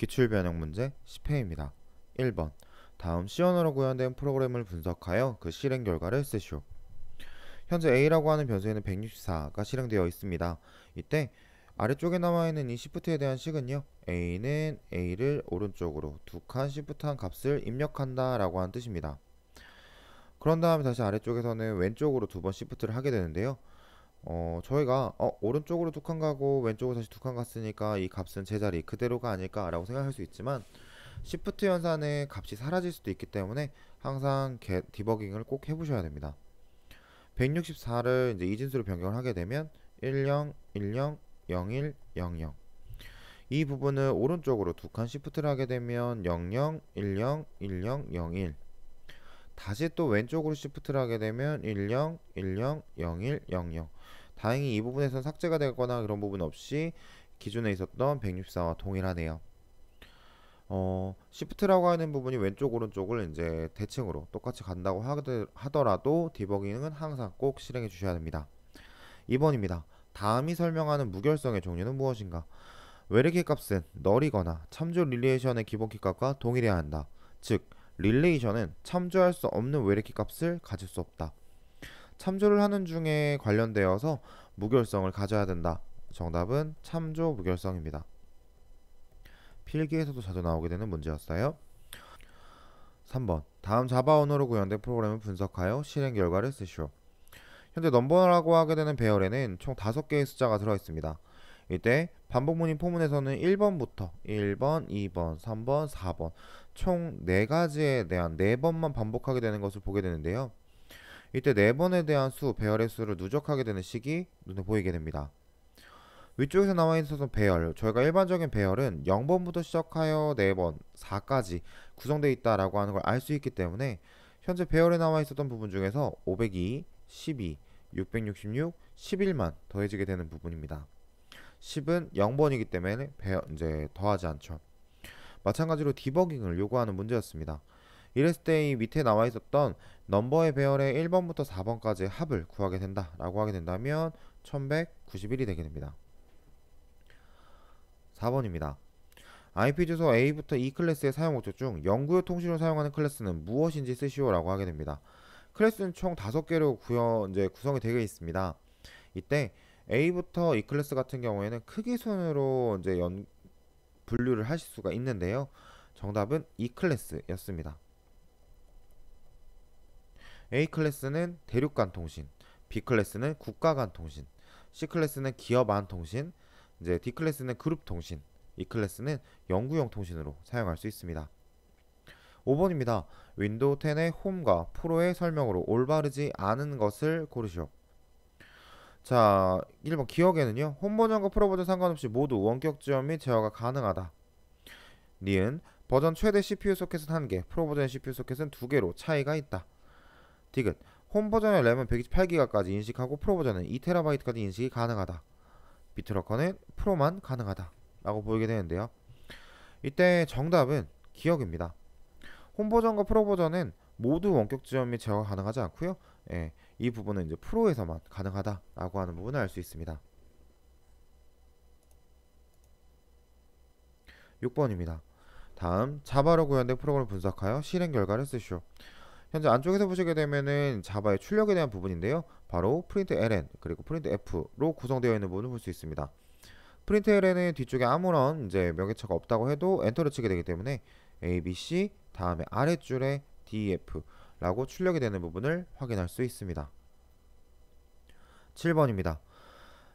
기출변형 문제 10회입니다. 1번 다음 C언어로 구현된 프로그램을 분석하여 그 실행 결과를 쓰시오. 현재 A라고 하는 변수에는 164가 실행되어 있습니다. 이때 아래쪽에 남아있는 이 시프트에 대한 식은요. A는 A를 오른쪽으로 두칸 시프트한 값을 입력한다 라고 하는 뜻입니다. 그런 다음에 다시 아래쪽에서는 왼쪽으로 두 번 시프트를 하게 되는데요. 어, 저희가 어, 오른쪽으로 두 칸 가고 왼쪽으로 다시 두 칸 갔으니까 이 값은 제자리 그대로가 아닐까라고 생각할 수 있지만 시프트 연산의 값이 사라질 수도 있기 때문에 항상 개, 디버깅을 꼭 해보셔야 됩니다. 164를 이제 이진수로 변경을 하게 되면 10, 10, 01, 00. 이 부분을 오른쪽으로 두 칸 시프트를 하게 되면 00, 10, 10, 01. 다시 또 왼쪽으로 시프트를 하게 되면 10, 10, 01, 00. 다행히 이 부분에선 삭제가 되거나 그런 부분 없이 기존에 있었던 164와 동일하네요. 어, 시프트라고 하는 부분이 왼쪽 오른쪽을 이제 대칭으로 똑같이 간다고 하더라도 디버깅은 항상 꼭 실행해 주셔야 됩니다. 2번입니다. 다음이 설명하는 무결성의 종류는 무엇인가? 외래키 값은 널이거나 참조 릴레이션의 기본키 값과 동일해야 한다. 즉, 릴레이션은 참조할 수 없는 외래키 값을 가질 수 없다. 참조를 하는 중에 관련되어서 무결성을 가져야 된다. 정답은 참조 무결성입니다. 필기에서도 자주 나오게 되는 문제였어요. 3번 다음 자바 언어로 구현된 프로그램을 분석하여 실행 결과를 쓰시오. 현재 넘버라고 하게 되는 배열에는 총 5개의 숫자가 들어있습니다. 이때 반복문인 포문에서는 1번부터 1번, 2번, 3번, 4번 총 4가지에 대한 4번만 반복하게 되는 것을 보게 되는데요. 이때 4번에 대한 수, 배열의 수를 누적하게 되는 식이 눈에 보이게 됩니다. 위쪽에서 나와 있어서 배열, 저희가 일반적인 배열은 0번부터 시작하여 4번, 4까지 구성되어 있다라고 하는 걸 알 수 있기 때문에 현재 배열에 나와 있었던 부분 중에서 502, 12, 666, 11만 더해지게 되는 부분입니다. 10은 0번이기 때문에 배열, 이제 더하지 않죠. 마찬가지로 디버깅을 요구하는 문제였습니다. 이랬을 때 이 밑에 나와 있었던 넘버의 배열의 1번부터 4번까지 합을 구하게 된다 라고 하게 된다면 1191이 되게 됩니다 4번입니다 IP 주소 A부터 E 클래스의 사용 목적 중 연구용 통신을 사용하는 클래스는 무엇인지 쓰시오 라고 하게 됩니다 클래스는 총 5개로 구현, 이제 구성이 되어 있습니다 이때 A부터 E 클래스 같은 경우에는 크기 순으로 이제 연, 분류를 하실 수가 있는데요 정답은 E 클래스였습니다 A 클래스는 대륙 간 통신, B 클래스는 국가 간 통신, C 클래스는 기업 안 통신, 이제 D 클래스는 그룹 통신, E 클래스는 연구용 통신으로 사용할 수 있습니다. 5번입니다. 윈도우 10의 홈과 프로의 설명으로 올바르지 않은 것을 고르시오. 자, 1번 기억에는요. 홈 버전과 프로 버전 상관없이 모두 원격 지원 및 제어가 가능하다. 니은 버전 최대 CPU 소켓은 1개, 프로 버전 CPU 소켓은 2개로 차이가 있다. 디귿 홈 버전의 램은 128기가까지 인식하고 프로 버전은 2TB까지 인식이 가능하다. 비트러커는 프로만 가능하다. 라고 보이게 되는데요. 이때 정답은 기억입니다. 홈 버전과 프로 버전은 모두 원격 지원 및 제어가 가능하지 않고요. 예, 이 부분은 이제 프로에서만 가능하다라고 하는 부분을 알 수 있습니다. 6번입니다. 다음 자바로 구현된 프로그램을 분석하여 실행 결과를 쓰시오. 현재 안쪽에서 보시게 되면은 자바의 출력에 대한 부분인데요. 바로 print ln 그리고 print f로 구성되어 있는 부분을 볼 수 있습니다. 프린트 ln은 뒤쪽에 아무런 이제 명예차가 없다고 해도 엔터를 치게 되기 때문에 abc 다음에 아래줄에 def라고 출력이 되는 부분을 확인할 수 있습니다. 7번입니다.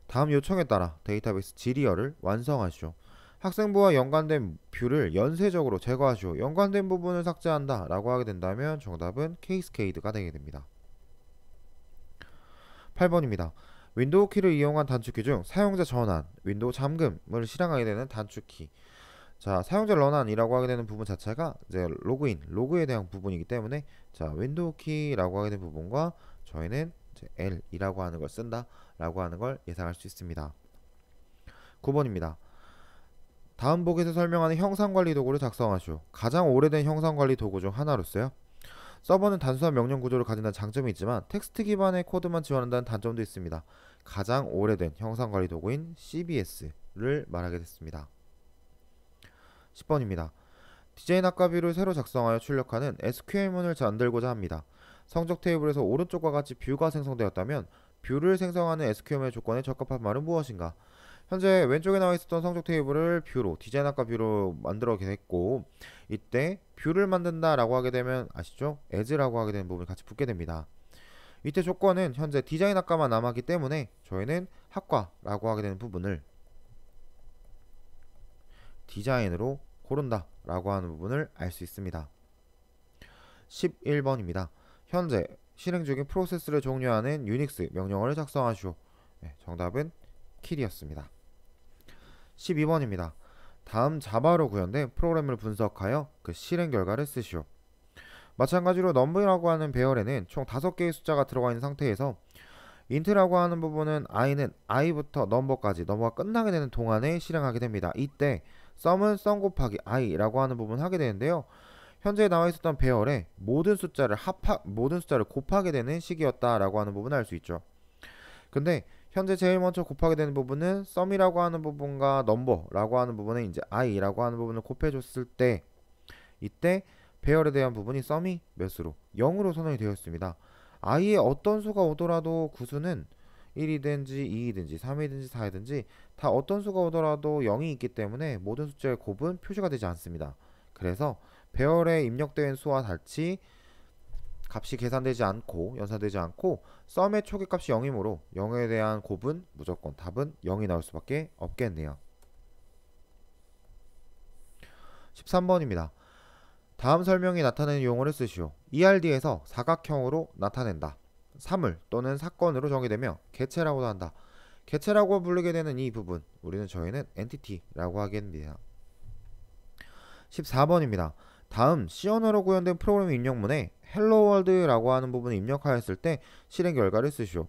다음 요청에 따라 데이터베이스 지리어를 완성하시오. 학생부와 연관된 뷰를 연쇄적으로 제거하시오. 연관된 부분을 삭제한다 라고 하게 된다면 정답은 케이스케이드가 되게 됩니다. 8번입니다. 윈도우 키를 이용한 단축키 중 사용자 전환, 윈도우 잠금을 실행하게 되는 단축키. 자, 사용자 런환이라고 하게 되는 부분 자체가 이제 로그인, 로그에 대한 부분이기 때문에 자, 윈도우 키라고 하게 된 부분과 저희는 이제 L이라고 하는 걸 쓴다라고 하는 걸 예상할 수 있습니다. 9번입니다. 다음 보기에서 설명하는 형상관리 도구를 작성하시오. 가장 오래된 형상관리 도구 중 하나로서요. 서버는 단순한 명령 구조를 가진다는 장점이 있지만 텍스트 기반의 코드만 지원한다는 단점도 있습니다. 가장 오래된 형상관리 도구인 CBS를 말하게 됐습니다. 10번입니다. 디자인 아과비를 새로 작성하여 출력하는 SQL문을 만들고자 합니다. 성적 테이블에서 오른쪽과 같이 뷰가 생성되었다면 뷰를 생성하는 SQL의 조건에 적합한 말은 무엇인가? 현재 왼쪽에 나와 있었던 성적 테이블을 뷰로 디자인 학과 뷰로 만들어게 했고 이때 뷰를 만든다 라고 하게 되면 아시죠? as라고 하게 되는 부분이 같이 붙게 됩니다 이때 조건은 현재 디자인 학과만 남았기 때문에 저희는 학과라고 하게 되는 부분을 디자인으로 고른다 라고 하는 부분을 알 수 있습니다 11번입니다 현재 실행 중인 프로세스를 종료하는 유닉스 명령어를 작성하시오 네, 정답은 킬이었습니다 12번입니다. 다음 자바로 구현된 프로그램을 분석하여 그 실행 결과를 쓰시오. 마찬가지로 넘버라고 하는 배열에는 총 5개의 숫자가 들어가 있는 상태에서 인트라고 하는 부분은 i는 i부터 넘버까지 넘버가 끝나게 되는 동안에 실행하게 됩니다. 이때 썸은 썸 곱하기 i라고 하는 부분 을 하게 되는데요. 현재 나와 있었던 배열에 모든 숫자를 합하 모든 숫자를 곱하게 되는 식이었다라고 하는 부분을 알 수 있죠. 근데 현재 제일 먼저 곱하게 되는 부분은 썸이라고 하는 부분과 넘버라고 하는 부분에 이제 i라고 하는 부분을 곱해줬을 때 이때 배열에 대한 부분이 썸이 몇으로 0으로 선언이 되었습니다. i의 어떤 수가 오더라도 구수는 그 1이든지 2이든지 3이든지 4이든지 다 어떤 수가 오더라도 0이 있기 때문에 모든 숫자의 곱은 표시가 되지 않습니다. 그래서 배열에 입력된 수와 달치 값이 계산되지 않고 연산되지 않고 썸의 초기값이 0이므로 0에 대한 곱은 무조건 답은 0이 나올 수밖에 없겠네요. 13번입니다. 다음 설명이 나타내는 용어를 쓰시오. ERD에서 사각형으로 나타낸다. 사물 또는 사건으로 정의되며 개체라고도 한다. 개체라고 부르게 되는 이 부분 우리는 저희는 entity라고 하겠습니다. 14번입니다. 다음 시 언어로 구현된 프로그램 입력문에 헬로 월드라고 하는 부분을 입력하였을 때 실행 결과를 쓰시오.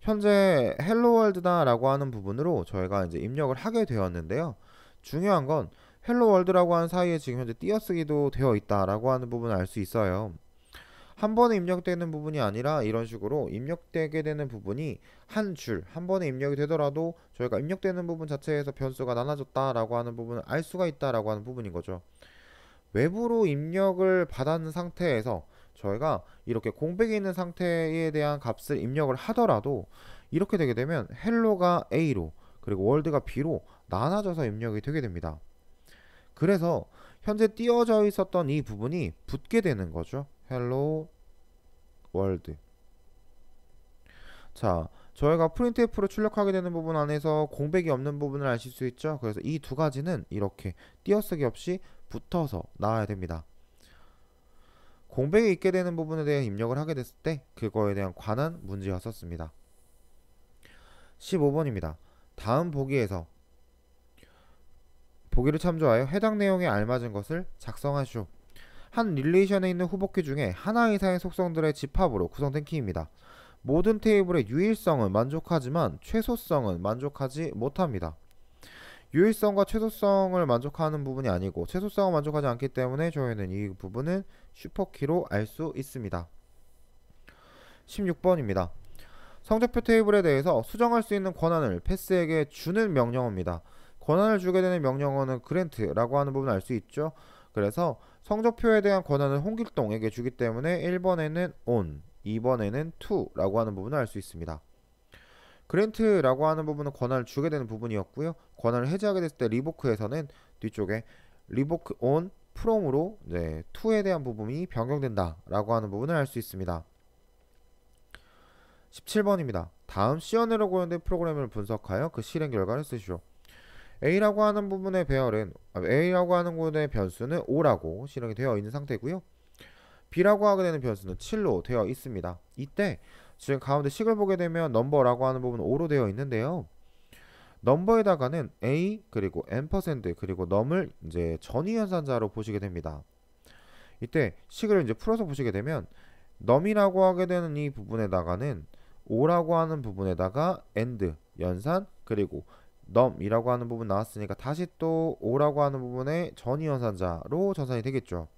현재 헬로 월드다라고 하는 부분으로 저희가 이제 입력을 하게 되었는데요. 중요한 건 헬로 월드라고 하는 사이에 지금 현재 띄어쓰기도 되어 있다라고 하는 부분을 알 수 있어요. 한 번에 입력되는 부분이 아니라 이런 식으로 입력되게 되는 부분이 한 줄, 한 번에 입력이 되더라도 저희가 입력되는 부분 자체에서 변수가 나눠졌다라고 하는 부분을 알 수가 있다라고 하는 부분인 거죠. 외부로 입력을 받은 상태에서 저희가 이렇게 공백이 있는 상태에 대한 값을 입력을 하더라도 이렇게 되게 되면 헬로가 A로 그리고 월드가 B로 나눠져서 입력이 되게 됩니다. 그래서 현재 띄어져 있었던 이 부분이 붙게 되는 거죠. 헬로 월드 자 저희가 프린트F로 출력하게 되는 부분 안에서 공백이 없는 부분을 아실 수 있죠. 그래서 이 두 가지는 이렇게 띄어쓰기 없이 붙어서 나와야 됩니다. 공백이 있게 되는 부분에 대한 입력을 하게 됐을 때 그거에 대한 관한 문제였었습니다. 15번입니다. 다음 보기에서 보기를 참조하여 해당 내용에 알맞은 것을 작성하시오. 한 릴레이션에 있는 후보키 중에 하나 이상의 속성들의 집합으로 구성된 키입니다. 모든 테이블의 유일성은 만족하지만 최소성은 만족하지 못합니다. 유일성과 최소성을 만족하는 부분이 아니고 최소성을 만족하지 않기 때문에 저희는 이 부분은 슈퍼키로 알 수 있습니다. 16번입니다. 성적표 테이블에 대해서 수정할 수 있는 권한을 패스에게 주는 명령어입니다. 권한을 주게 되는 명령어는 그랜트라고 하는 부분을 알 수 있죠. 그래서 성적표에 대한 권한을 홍길동에게 주기 때문에 1번에는 on, 2번에는 to라고 하는 부분을 알 수 있습니다. 그랜트라고 하는 부분은 권한을 주게 되는 부분이었고요. 권한을 해제하게 됐을 때 리보크에서는 뒤쪽에 리보크 on from으로 네, to에 대한 부분이 변경된다라고 하는 부분을 알 수 있습니다. 17번입니다. 다음 시연으로 구현된 프로그램을 분석하여 그 실행 결과를 쓰시오. A라고 하는 부분의 배열은 아, A라고 하는 부분의 변수는 O라고 실행이 되어 있는 상태고요. B라고 하게 되는 변수는 7로 되어 있습니다. 이때 지금 가운데 식을 보게 되면 넘버라고 하는 부분 5로 되어 있는데요. 넘버에다가는 a 그리고 n 그리고 넘을 이제 전위연산자로 보시게 됩니다. 이때 식을 이제 풀어서 보시게 되면 넘이라고 하게 되는 이 부분에다가는 5라고 하는 부분에다가 and 연산 그리고 넘이라고 하는 부분 나왔으니까 다시 또 5라고 하는 부분에 전위연산자로 전산이 되겠죠.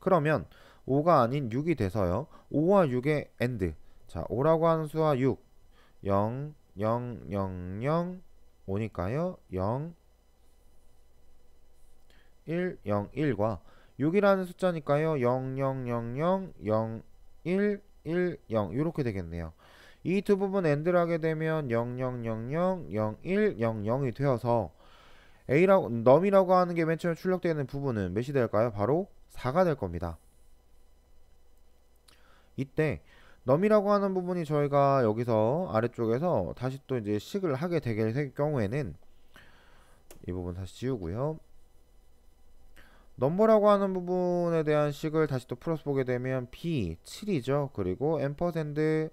그러면 5가 아닌 6이 돼서요. 5와 6의 AND. 자, 5라고 하는 수와 6. 0, 0, 0, 0, 5니까요. 0, 1, 0, 1과 6이라는 숫자니까요. 0, 0, 0, 0, 0, 1, 1, 0 이렇게 되겠네요. 이 두 부분 엔드를 하게 되면 0, 0, 0, 0, 0, 1, 0, 0이 되어서 A라고 넘이라고 하는 게 맨 처음에 출력되는 부분은 몇이 될까요? 바로 4가 될 겁니다. 이때 넘이라고 하는 부분이 저희가 여기서 아래쪽에서 다시 또 이제 식을 하게 될 경우에는 이 부분 다시 지우고요. 넘버라고 하는 부분에 대한 식을 다시 또 플러스 보게 되면 b 7이죠. 그리고 앰퍼센드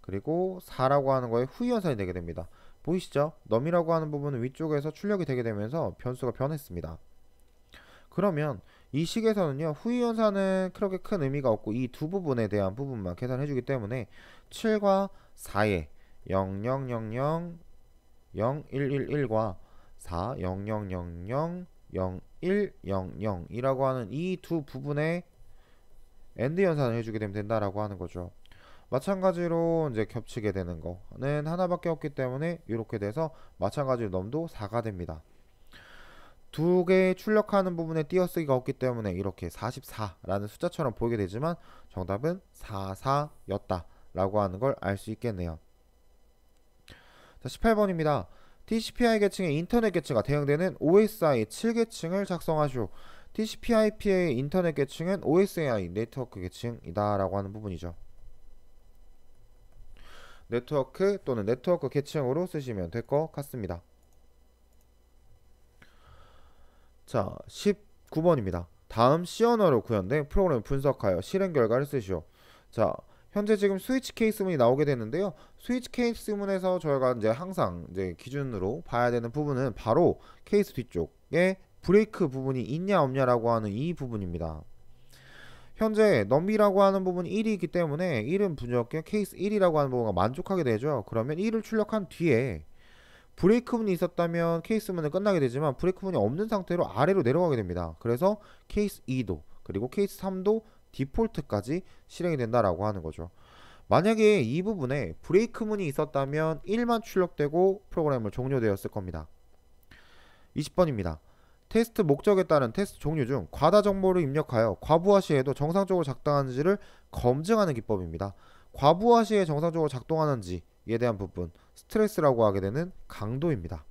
그리고 4라고 하는 거에 후위연산이 되게 됩니다. 보이시죠? 넘이라고 하는 부분은 위쪽에서 출력이 되게 되면서 변수가 변했습니다. 그러면 이 식에서는요 후위연산은 그렇게 큰 의미가 없고 이 두 부분에 대한 부분만 계산해 주기 때문에 7과 4에0000 0111과 4000 0100 이라고 하는 이 두 부분에 엔드 연산을 해주게 되면 된다라고 하는 거죠 마찬가지로 이제 겹치게 되는 거는 하나밖에 없기 때문에 이렇게 돼서 마찬가지로 넘도 4가 됩니다 두개의 출력하는 부분에 띄어쓰기가 없기 때문에 이렇게 44라는 숫자처럼 보이게 되지만 정답은 44였다 라고 하는 걸 알 수 있겠네요 자 18번입니다 TCPI 계층의 인터넷 계층과 대응되는 OSI 7계층을 작성하시오 TCP/IP의 인터넷 계층은 OSI 네트워크 계층이다라고 하는 부분이죠. 네트워크 또는 네트워크 계층으로 쓰시면 될 것 같습니다. 자 19번입니다. 다음 C 언어로 구현된 프로그램 분석하여 실행 결과를 쓰시오. 자 현재 지금 스위치 케이스문이 나오게 되는데요. 스위치 케이스문에서 저희가 이제 항상 이제 기준으로 봐야 되는 부분은 바로 케이스 뒤쪽에 브레이크 부분이 있냐 없냐라고 하는 이 부분입니다. 현재 넘비라고 하는 부분 이 1이 기 때문에 1은 분역해 케이스 1이라고 하는 부분과 만족하게 되죠. 그러면 1을 출력한 뒤에 브레이크문이 있었다면 케이스문은 끝나게 되지만 브레이크문이 없는 상태로 아래로 내려가게 됩니다. 그래서 케이스 2도 그리고 케이스 3도 디폴트까지 실행이 된다라고 하는 거죠. 만약에 이 부분에 브레이크문이 있었다면 1만 출력되고 프로그램을 종료되었을 겁니다. 20번입니다. 테스트 목적에 따른 테스트 종류 중 과다 정보를 입력하여 과부하 시에도 정상적으로 작동하는지를 검증하는 기법입니다. 과부하 시에 정상적으로 작동하는지 이에 대한 부분 스트레스라고 하게 되는 강도입니다.